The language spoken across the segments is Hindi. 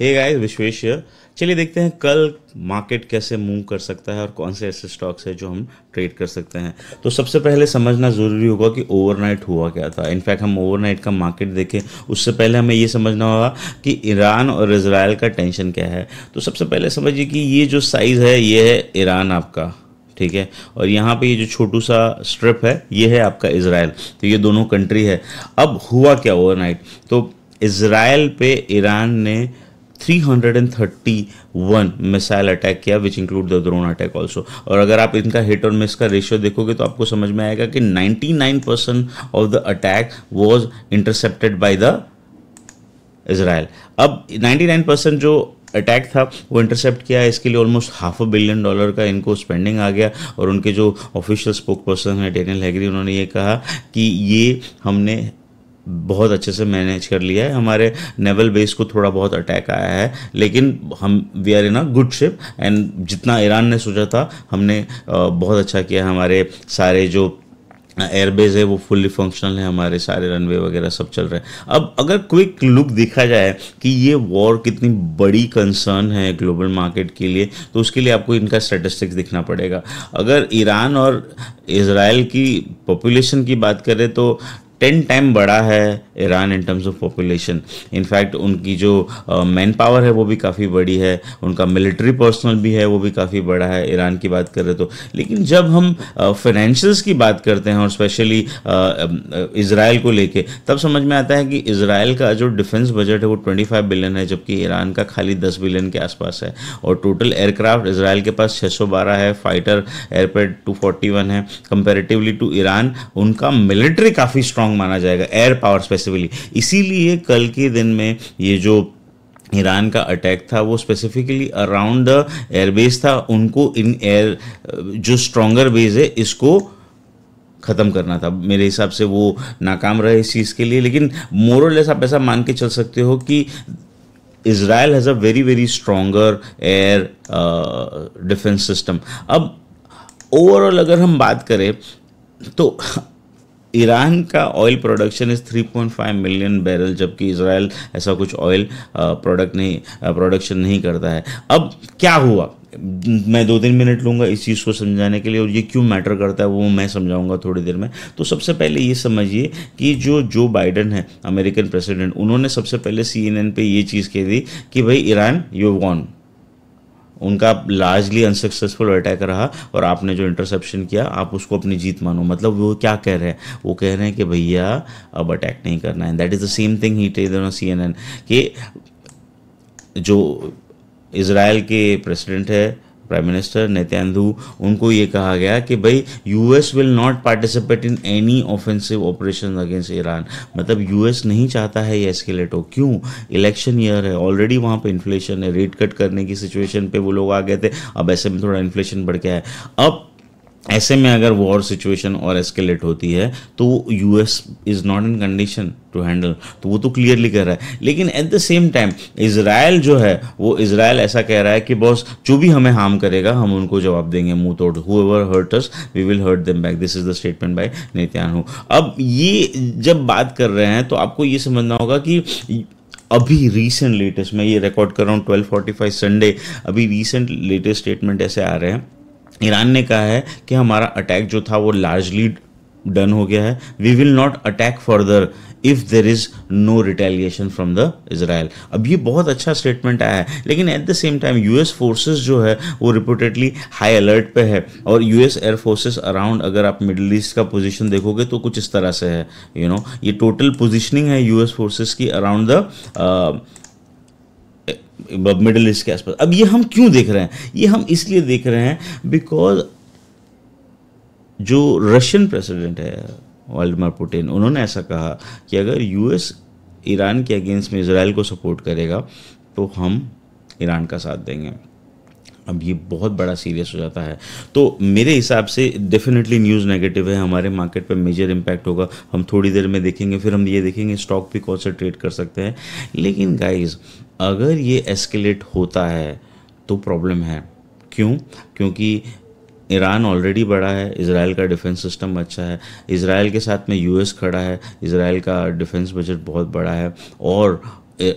हे गाइस विश्वेश चलिए देखते हैं कल मार्केट कैसे मूव कर सकता है और कौन से ऐसे स्टॉक्स है जो हम ट्रेड कर सकते हैं तो सबसे पहले समझना ज़रूरी होगा कि ओवरनाइट हुआ क्या था इनफैक्ट हम ओवरनाइट का मार्केट देखें उससे पहले हमें ये समझना होगा कि ईरान और इसराइल का टेंशन क्या है तो सबसे पहले समझिए कि ये जो साइज़ है ये है ईरान आपका ठीक है और यहाँ पे ये जो छोटू सा स्ट्रिप है ये है आपका इसराइल तो ये दोनों कंट्री है अब हुआ क्या ओवरनाइट तो इसराइल पे ईरान ने 331 मिसाइल अटैक किया which include the drone attack also और अगर आप इनका हिट और मिस का रेशियो देखोगे तो आपको समझ में आएगा कि 99 percent of the attack was intercepted by the Israel अब 99 परसेंट जो अटैक था वो इंटरसेप्ट किया इसके लिए almost half a billion dollar का इनको स्पेंडिंग आ गया और उनके जो ऑफिशियल स्पोक पर्सन है डेनियल हैगरी उन्होंने ये कहा कि ये हमने बहुत अच्छे से मैनेज कर लिया है हमारे नेवल बेस को थोड़ा बहुत अटैक आया है लेकिन हम we are in a good ship and जितना ईरान ने सोचा था हमने बहुत अच्छा किया हमारे सारे जो एयरबेस है वो फुल्ली फंक्शनल है हमारे सारे रनवे वगैरह सब चल रहे हैं अब अगर क्विक लुक देखा जाए कि ये वॉर कितनी बड़ी कंसर्न है ग्लोबल मार्केट के लिए तो उसके लिए आपको इनका स्टेटिस्टिक्स दिखना पड़ेगा अगर ईरान और इसराइल की पॉपुलेशन की बात करें तो टेन टाइम बड़ा है Iran in terms of population in fact उनकी जो मैन uh, पावर है वो भी काफ़ी बड़ी है उनका मिलिट्री पर्सनल भी है वो भी काफ़ी बड़ा है ईरान की बात करें तो लेकिन जब हम फाइनेंशियल्स uh, की बात करते हैं और स्पेशली इसराइल uh, को लेके तब समझ में आता है कि इसराइल का जो डिफेंस बजट है वो ट्वेंटी फाइव बिलियन है जबकि ईरान का खाली दस बिलियन के आसपास है और टोटल एयरक्राफ्ट इसराइल के पास छः सौ बारह है फाइटर एयरपेड टू फोर्टी वन है कंपेरेटिवली टू ईरान उनका मिलिट्री काफ़ी स्ट्रांग माना जाएगा एयर पावर स्पेस एक्सेसिबली इसीलिए कल के दिन में ये जो ईरान का अटैक था वो स्पेसिफिकली अराउंड द एयरबेस था उनको इन एयर जो स्ट्रॉन्गर बेस है इसको ख़त्म करना था मेरे हिसाब से वो नाकाम रहे इस चीज़ के लिए लेकिन मोरलेस आप ऐसा मान के चल सकते हो कि Israel has a very very stronger air defence system अब ओवरऑल अगर हम बात करें तो ईरान का oil production is 3.5 million barrel जबकि इसराइल ऐसा कुछ ऑयल प्रोडक्ट नहीं प्रोडक्शन नहीं करता है अब क्या हुआ मैं दो तीन मिनट लूँगा इस चीज़ को समझाने के लिए और ये क्यों मैटर करता है वो मैं समझाऊंगा थोड़ी देर में तो सबसे पहले ये समझिए कि जो जो बाइडन है अमेरिकन प्रेसिडेंट उन्होंने सबसे पहले सी एन एन पे ये चीज़ कह दी कि भाई ईरान यू वॉन उनका लार्जली अनसक्सेसफुल अटैक रहा और आपने जो इंटरसेप्शन किया आप उसको अपनी जीत मानो मतलब वो क्या कह रहे हैं वो कह रहे हैं कि भैया अब अटैक नहीं करना है that is the same thing ही टेज ऑन सी एन एन कि जो इसराइल के प्रेसिडेंट है प्राइम मिनिस्टर नेतन्याहू उनको ये कहा गया कि भाई US will not participate in any offensive operation against Iran मतलब यूएस नहीं चाहता है ये एस्केलेट हो क्यों इलेक्शन ईयर है ऑलरेडी वहाँ पे इन्फ्लेशन है रेट कट करने की सिचुएशन पे वो लोग आ गए थे अब ऐसे में थोड़ा इन्फ्लेशन बढ़ गया है अब ऐसे में अगर वॉर सिचुएशन और एस्केलेट होती है तो US is not in condition to handle तो वो तो क्लियरली कह रहा है लेकिन at the same time Israel जो है वो इसराइल ऐसा कह रहा है कि बॉस जो भी हमें हार्म करेगा हम उनको जवाब देंगे मुंह तोड़ whoever hurts us we will hurt them back this is the statement by Netanyahu अब ये जब बात कर रहे हैं तो आपको ये समझना होगा कि अभी रिसेंट लेटेस्ट मैं ये रिकॉर्ड कर रहा हूँ ट्वेल्व फोर्टी फाइव संडे अभी रिसेंट लेटेस्ट स्टेटमेंट ऐसे आ रहे हैं ईरान ने कहा है कि हमारा अटैक जो था वो लार्जली डन हो गया है we will not attack further if there is no retaliation from the Israel अब ये बहुत अच्छा स्टेटमेंट आया है लेकिन at the same time U S forces जो है वो रिपोर्टेडली हाई अलर्ट पे है और एस एयर फोर्सेज अराउंड अगर आप मिडल ईस्ट का पोजिशन देखोगे तो कुछ इस तरह से है यू you नो know, ये टोटल पोजिशनिंग है यू एस फोर्सेज की अराउंड द मिडल ईस्ट के आसपास अब ये हम क्यों देख रहे हैं ये हम इसलिए देख रहे हैं बिकॉज जो रशियन प्रेसिडेंट है वाल्डमार पुटिन उन्होंने ऐसा कहा कि अगर यूएस ईरान के अगेंस्ट में इसराइल को सपोर्ट करेगा तो हम ईरान का साथ देंगे अब ये बहुत बड़ा सीरियस हो जाता है तो मेरे हिसाब से डेफिनेटली न्यूज़ नेगेटिव है हमारे मार्केट पर मेजर इम्पैक्ट होगा हम थोड़ी देर में देखेंगे फिर हम ये देखेंगे स्टॉक भी कौन से ट्रेड कर सकते हैं लेकिन गाइज अगर ये एस्केलेट होता है तो प्रॉब्लम है क्यों क्योंकि ईरान ऑलरेडी बड़ा है इसराइल का डिफेंस सिस्टम अच्छा है इसराइल के साथ में यूएस खड़ा है इसराइल का डिफेंस बजट बहुत बड़ा है और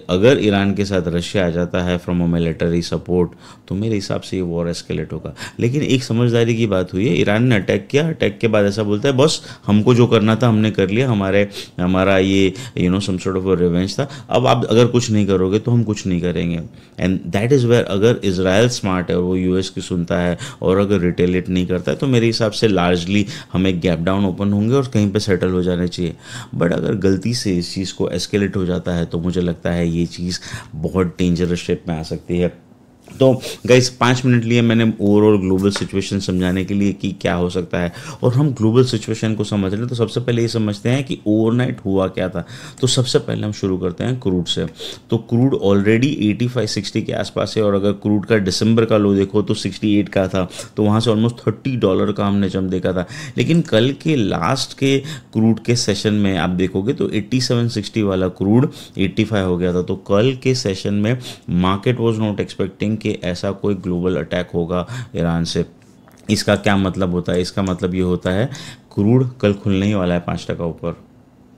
अगर ईरान के साथ रशिया आ जाता है फ्रॉम अ मिलिटरी सपोर्ट तो मेरे हिसाब से ये वॉर एस्केलेट होगा लेकिन एक समझदारी की बात हुई है ईरान ने अटैक किया अटैक के बाद ऐसा बोलता है बस हमको जो करना था हमने कर लिया हमारे हमारा ये you know some sort of revenge था अब आप अगर कुछ नहीं करोगे तो हम कुछ नहीं करेंगे एंड दैट इज़ वेयर अगर इसराइल स्मार्ट है वो यू की सुनता है और अगर रिटेलेट नहीं करता है तो मेरे हिसाब से लार्जली हमें गैप डाउन ओपन होंगे और कहीं पर सेटल हो जाने चाहिए बट अगर गलती से इस चीज़ को एस्केलेट हो जाता है तो मुझे लगता है सकता है ये चीज़ बहुत डेंजरस शेप में आ सकती है तो गाइस पाँच मिनट लिए मैंने ओवरऑल ग्लोबल सिचुएशन समझाने के लिए कि क्या हो सकता है और हम ग्लोबल सिचुएशन को समझ रहे हैं तो सबसे पहले ये समझते हैं कि ओवरनाइट हुआ क्या था तो सबसे पहले हम शुरू करते हैं क्रूड से तो क्रूड ऑलरेडी एटी फाइव के आसपास है और अगर क्रूड का दिसंबर का लो देखो तो एट का था तो वहाँ से ऑलमोस्ट थर्टी डॉलर का हमने जम देखा था लेकिन कल के लास्ट के क्रूड के सेशन में आप देखोगे तो सेवन सिक्सटी वाला क्रूड फाइव हो गया था तो कल के सेशन में मार्केट वॉज नॉट एक्सपेक्टिंग कि ऐसा कोई ग्लोबल अटैक होगा ईरान से इसका क्या मतलब होता है इसका मतलब ये होता है क्रूड कल खुलने ही वाला है पाँच टका ऊपर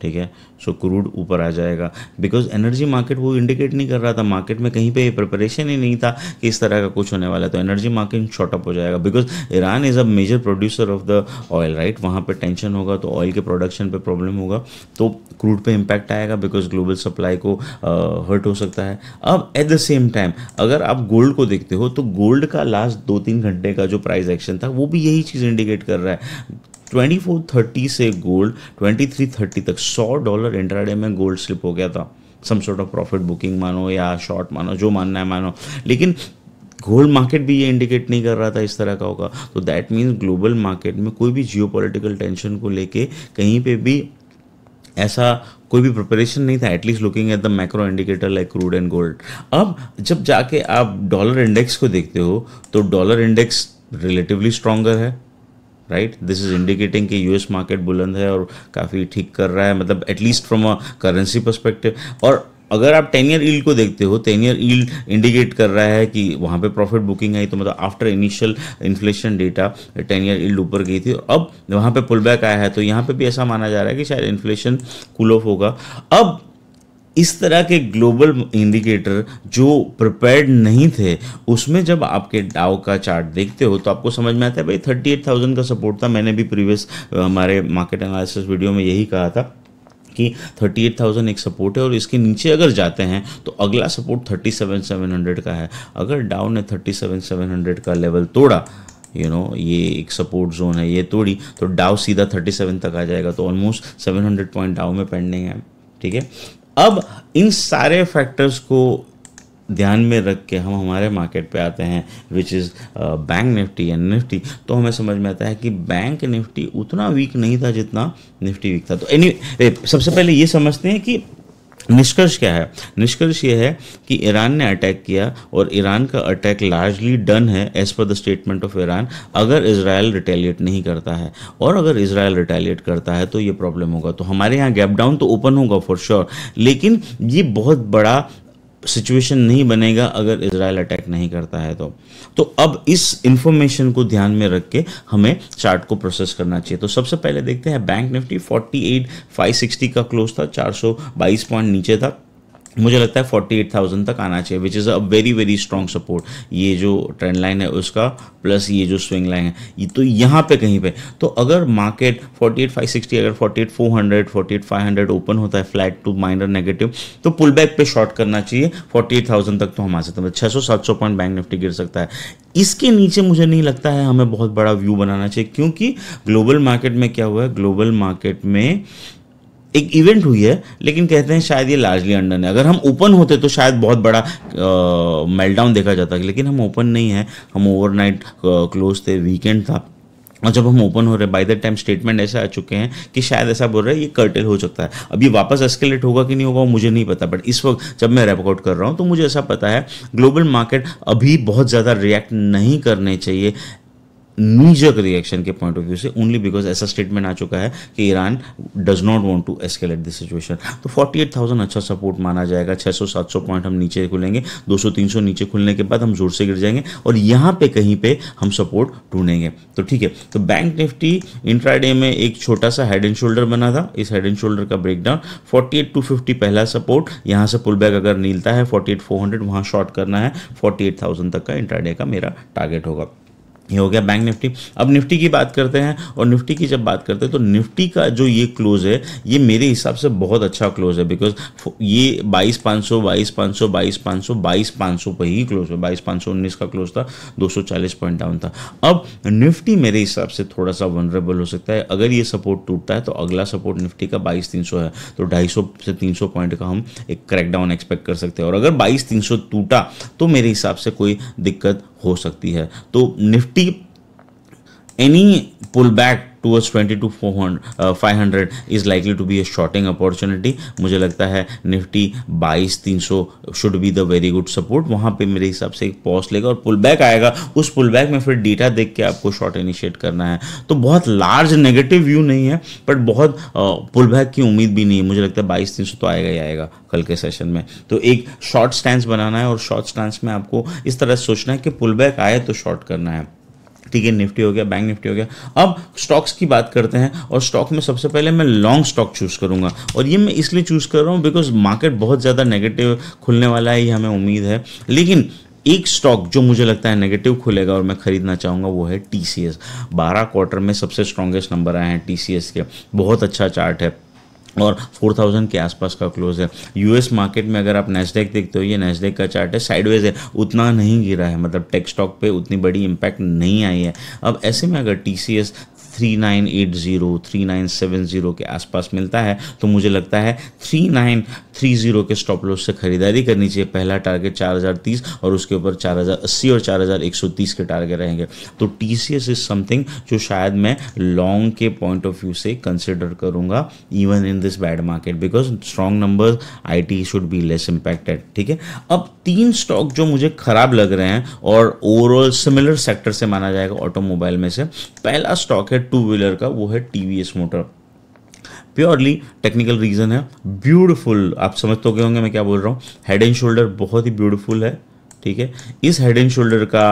ठीक है सो क्रूड ऊपर आ जाएगा बिकॉज एनर्जी मार्केट वो इंडिकेट नहीं कर रहा था मार्केट में कहीं पे ये प्रिपरेशन ही नहीं था कि इस तरह का कुछ होने वाला है तो एनर्जी मार्केट शॉर्टअप हो जाएगा because Iran is a major producer of the oil right वहाँ पर टेंशन होगा तो ऑयल के प्रोडक्शन पर प्रॉब्लम होगा तो क्रूड पर इम्पैक्ट आएगा बिकॉज ग्लोबल सप्लाई को हर्ट हो सकता है अब एट द सेम टाइम अगर आप गोल्ड को देखते हो तो गोल्ड का लास्ट दो तीन घंटे का जो प्राइस एक्शन था वो भी यही चीज़ इंडिकेट कर रहा है 2430 से गोल्ड 2330 तक 100 डॉलर इंटरडे में गोल्ड स्लिप हो गया था some sort of profit booking मानो या शॉर्ट मानो जो मानना है मानो लेकिन गोल्ड मार्केट भी ये इंडिकेट नहीं कर रहा था इस तरह का होगा तो दैट मीन्स ग्लोबल मार्केट में कोई भी जियो टेंशन को लेके कहीं पे भी ऐसा कोई भी प्रिपरेशन नहीं था at least looking at the macro indicator like crude and gold अब जब जाके आप डॉलर इंडेक्स को देखते हो तो डॉलर इंडेक्स रिलेटिवली स्ट्रॉगर है राइट दिस इज इंडिकेटिंग कि यूएस मार्केट बुलंद है और काफ़ी ठीक कर रहा है मतलब at least from a currency perspective और अगर आप टेन ईयर ईल्ड को देखते हो टेन ईयर ईल्ड इंडिकेट कर रहा है कि वहाँ पे प्रॉफिट बुकिंग आई तो मतलब after initial inflation data ten year yield ऊपर गई थी अब वहाँ पे पुल बैक आया है तो यहाँ पे भी ऐसा माना जा रहा है कि शायद इन्फ्लेशन कूल ऑफ होगा अब इस तरह के ग्लोबल इंडिकेटर जो प्रिपेयर्ड नहीं थे उसमें जब आपके डाओ का चार्ट देखते हो तो आपको समझ में आता है भाई थर्टी एट थाउजेंड का सपोर्ट था मैंने भी प्रीवियस हमारे मार्केट एनालिसिस वीडियो में यही कहा था कि 38,000 एक सपोर्ट है और इसके नीचे अगर जाते हैं तो अगला सपोर्ट 37,700 का है अगर डाउ ने 37,700 का लेवल तोड़ा यू you नो know, ये एक सपोर्ट जोन है ये तोड़ी तो डाउ सीधा 37 तक आ जाएगा तो ऑलमोस्ट 700 पॉइंट डाउ में पेंडिंग है ठीक है अब इन सारे फैक्टर्स को ध्यान में रख के हम हमारे मार्केट पे आते हैं which is bank Nifty and Nifty तो हमें समझ में आता है कि बैंक निफ्टी उतना वीक नहीं था जितना निफ्टी वीक था तो एनी anyway, सबसे पहले ये समझते हैं कि निष्कर्ष क्या है निष्कर्ष यह है कि ईरान ने अटैक किया और ईरान का अटैक लार्जली डन है एज पर द स्टेटमेंट ऑफ ईरान अगर इसराइल रिटेलिएट नहीं करता है और अगर इसराइल रिटेलिएट करता है तो ये प्रॉब्लम होगा तो हमारे यहाँ गैप डाउन तो ओपन होगा फॉर श्योर लेकिन ये बहुत बड़ा सिचुएशन नहीं बनेगा अगर इसराइल अटैक नहीं करता है तो तो अब इस इंफॉर्मेशन को ध्यान में रख के हमें चार्ट को प्रोसेस करना चाहिए तो सबसे पहले देखते हैं बैंक निफ्टी 48560 का क्लोज था 422 पॉइंट नीचे था मुझे लगता है 48,000 तक आना चाहिए which is a very very strong support ये जो ट्रेंड लाइन है उसका प्लस ये जो स्विंग लाइन है ये तो यहाँ पे कहीं पे तो अगर मार्केट 48,560 अगर 48,400 48,500 ओपन होता है फ्लैट टू माइनर नेगेटिव तो पुल बैक पे शॉर्ट करना चाहिए 48,000 तक तो हम आ सकते हैं छः सौ सात सौ पॉइंट बैंक निफ्टी गिर सकता है इसके नीचे मुझे नहीं लगता है हमें बहुत बड़ा व्यू बनाना चाहिए क्योंकि ग्लोबल मार्केट में क्या हुआ है ग्लोबल मार्केट में एक इवेंट हुई है लेकिन कहते हैं शायद ये लार्जली अंडन है अगर हम ओपन होते तो शायद बहुत बड़ा मेल्टाउन देखा जाता लेकिन हम ओपन नहीं है हम ओवरनाइट क्लोज थे वीकेंड था और जब हम ओपन हो रहे हैं बाई द टाइम स्टेटमेंट ऐसे आ चुके हैं कि शायद ऐसा बोल रहा है ये कर्टेल हो सकता है अब ये वापस एस्केलेट होगा कि नहीं होगा मुझे नहीं पता बट इस वक्त जब मैं रेपआउट कर रहा हूँ तो मुझे ऐसा पता है ग्लोबल मार्केट अभी बहुत ज़्यादा रिएक्ट नहीं करने चाहिए नीजक रिएक्शन के पॉइंट ऑफ व्यू से ओनली बिकॉज ऐसा स्टेटमेंट आ चुका है कि Iran does not want to escalate this situation तो फोर्टी एट थाउजेंड अच्छा सपोर्ट माना जाएगा सौ सात सौ पॉइंट हम नीचे खुलेंगे दो सौ तीन सौ नीचे खुलने के बाद हम जोर से गिर जाएंगे और यहाँ पे कहीं पर हम सपोर्ट ढूंढेंगे तो ठीक है तो बैंक निफ्टी इंट्राडे में एक छोटा सा हेड एंड शोल्डर बना था इस हेड एंड शोल्डर का ब्रेकडाउन फिफ्टी पहला सपोर्ट यहाँ से पुल बैक अगर नीलता है फोर्टी एट फोर हंड्रेड वहाँ शॉर्ट करना है फोर्टी एट थाउजेंड तक का इंट्राडे का मेरा टारगेट होगा ये हो गया बैंक निफ्टी अब निफ्टी की बात करते हैं और निफ्टी की जब बात करते हैं तो निफ्टी का जो ये क्लोज है ये मेरे हिसाब से बहुत अच्छा क्लोज है बिकॉज ये बाईस पाँच सौ बाईस पाँच सौ बाईस पाँच सौ बाईस पाँच सौ पर ही क्लोज है बाईस पाँच सौ उन्नीस का क्लोज था दो सौ चालीस पॉइंट डाउन था अब निफ्टी मेरे हिसाब से थोड़ा सा वनरेबल हो सकता है अगर ये सपोर्ट टूटता है तो अगला सपोर्ट निफ्टी का बाईस तीन सौ है तो ढाई सौ से तीन सौ पॉइंट का हम एक क्रैकडाउन एक्सपेक्ट कर सकते हैं और अगर बाईस तीन सौ टूटा तो मेरे हिसाब से कोई दिक्कत हो सकती है तो Nifty any pull back towards twenty two five hundred is likely to be a shorting opportunity मुझे लगता है निफ्टी बाईस तीन सौ should be the very good support वहाँ पे मेरे हिसाब से एक पॉज लेगा और पुल बैक आएगा उस पुल बैक में फिर डेटा देख के आपको शॉर्ट इनिशिएट करना है तो बहुत लार्ज नेगेटिव व्यू नहीं है बट बहुत पुल uh, बैक की उम्मीद भी नहीं है मुझे लगता है बाईस तीन सौ तो आएगा ही आएगा कल के सेशन में तो एक शॉर्ट स्टैंड बनाना है और शॉर्ट स्टैंड में आपको इस तरह सोचना है कि पुल बैक आए तो शॉर्ट करना है ठीक है निफ्टी हो गया बैंक निफ्टी हो गया अब स्टॉक्स की बात करते हैं और स्टॉक में सबसे पहले मैं लॉन्ग स्टॉक चूज़ करूंगा और ये मैं इसलिए चूज़ कर रहा हूँ बिकॉज मार्केट बहुत ज़्यादा नेगेटिव खुलने वाला है ये हमें उम्मीद है लेकिन एक स्टॉक जो मुझे लगता है नेगेटिव खुलेगा और मैं खरीदना चाहूँगा वो है टी सी एस बारह क्वार्टर में सबसे स्ट्रॉन्गेस्ट नंबर आए हैं टी सी एस के बहुत अच्छा चार्ट है और 4000 के आसपास का क्लोज है यूएस मार्केट में अगर आप नेस्डेक देखते हो ये नेस्डेक का चार्ट है साइडवेज है उतना नहीं गिरा है मतलब टेक स्टॉक पे उतनी बड़ी इंपैक्ट नहीं आई है अब ऐसे में अगर टी सी एस 3980 3970 के आसपास मिलता है तो मुझे लगता है 3930 के स्टॉप लॉस से खरीदारी करनी चाहिए पहला टारगेट 4030 और उसके ऊपर 4080 और 4130 के टारगेट रहेंगे तो टी सी इज समथिंग जो शायद मैं लॉन्ग के पॉइंट ऑफ व्यू से कंसिडर करूंगा even in this bad market because strong number I should be less impacted ठीक है अब तीन स्टॉक जो मुझे खराब लग रहे हैं और ओवरऑल सिमिलर सेक्टर से माना जाएगा ऑटोमोबाइल में से पहला स्टॉक है टू व्हीलर का वो है T motor purely technical reason है ब्यूटिफुल आप समझ तो गए होंगे मैं क्या बोल रहा हूँ हेड एंड शोल्डर बहुत ही ब्यूटीफुल है ठीक है इस हेड एंड शोल्डर का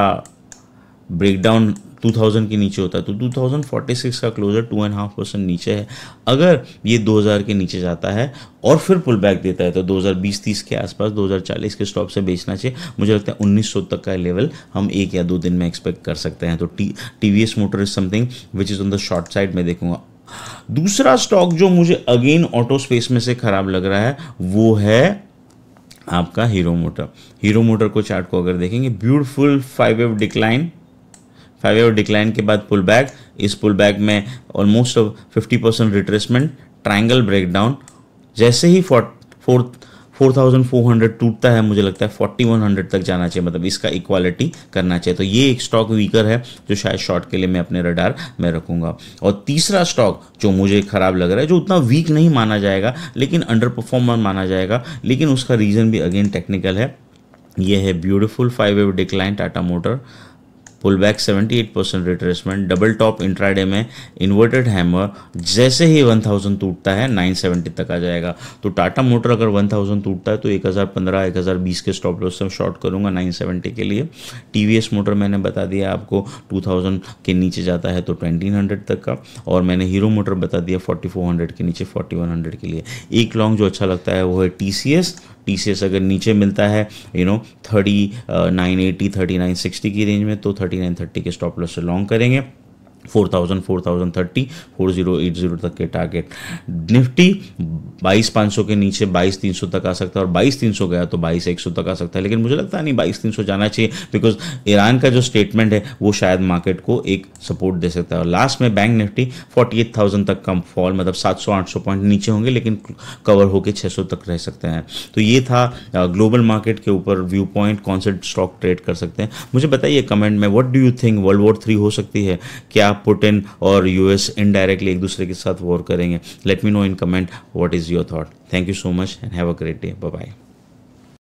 ब्रेकडाउन 2000 के नीचे होता है तो 2046 का closure two and half percent नीचे है अगर ये 2000 के नीचे जाता है और फिर पुल बैक देता है तो 2020-30 के आसपास 2040 के स्टॉप से बेचना चाहिए मुझे लगता है 1900 तक का लेवल हम एक या दो दिन में एक्सपेक्ट कर सकते हैं तो T T motor is something which is on the short side में देखूंगा दूसरा स्टॉक जो मुझे अगेन ऑटो स्पेस में से खराब लग रहा है वो है आपका हीरो मोटर हीरो मोटर को चार्ट को अगर देखेंगे beautiful five wave decline five wave decline के बाद पुल बैक इस पुल बैक में almost fifty percent retracement triangle breakdown जैसे ही four four thousand four hundred टूटता है मुझे लगता है फोर्टी वन हंड्रेड तक जाना चाहिए मतलब इसका इक्वालिटी करना चाहिए तो ये एक स्टॉक वीकर है जो शायद शॉर्ट के लिए मैं अपने रडार में रखूंगा और तीसरा स्टॉक जो मुझे खराब लग रहा है जो उतना वीक नहीं माना जाएगा लेकिन अंडर परफॉर्मर माना जाएगा लेकिन उसका रीज़न भी अगेन टेक्निकल है यह है beautiful five wave decline Tata motor pull back seventy eight percent retracement double top intraday में इन्वर्टेड हैमर जैसे ही वन थाउजेंड टूटता है नाइन सेवेंटी तक आ जाएगा तो टाटा मोटर अगर वन थाउजेंड टूटता है तो एक हज़ार पंद्रह एक हज़ार बीस के स्टॉप लॉस से शॉर्ट करूंगा नाइन सेवेंटी के लिए टी वी एस मोटर मैंने बता दिया आपको टू थाउजेंड के नीचे जाता है तो ट्वेंटीन हंड्रेड तक का और मैंने हीरो मोटर बता दिया फोर्टी फोर हंड्रेड के नीचे फोर्टी वन हंड्रेड के लिए एक लॉन्ग जो अच्छा लगता है वो है टी सी एस टी अगर नीचे मिलता है you know thirty nine eighty thirty nine sixty की रेंज में तो थर्टी नाइन थर्टी के स्टॉप लॉस से लॉन्ग करेंगे four thousand four thousand thirty four zero eight zero तक के टारगेट निफ्टी बाईस पाँच सौ के नीचे बाईस तीन सौ तक आ सकता है और बाईस तीन सौ गया तो बाईस एक सौ तक आ सकता है लेकिन मुझे लगता है नहीं बाईस तीन सौ जाना चाहिए बिकॉज ईरान का जो स्टेटमेंट है वो शायद मार्केट को एक सपोर्ट दे सकता है और लास्ट में bank Nifty forty eight thousand तक कम फॉल मतलब सात सौ आठ सौ पॉइंट नीचे होंगे लेकिन कवर होकर छः सौ तक रह सकते हैं तो ये था ग्लोबल uh, मार्केट के ऊपर व्यू पॉइंट कौन से स्टॉक ट्रेड कर सकते हैं मुझे बताइए कमेंट में what do you think world war three हो सकती है क्या आप पुटिन और यूएस इनडायरेक्टली एक दूसरे के साथ वॉर करेंगे let me know in comment what is your thought thank you so much and have a great day bye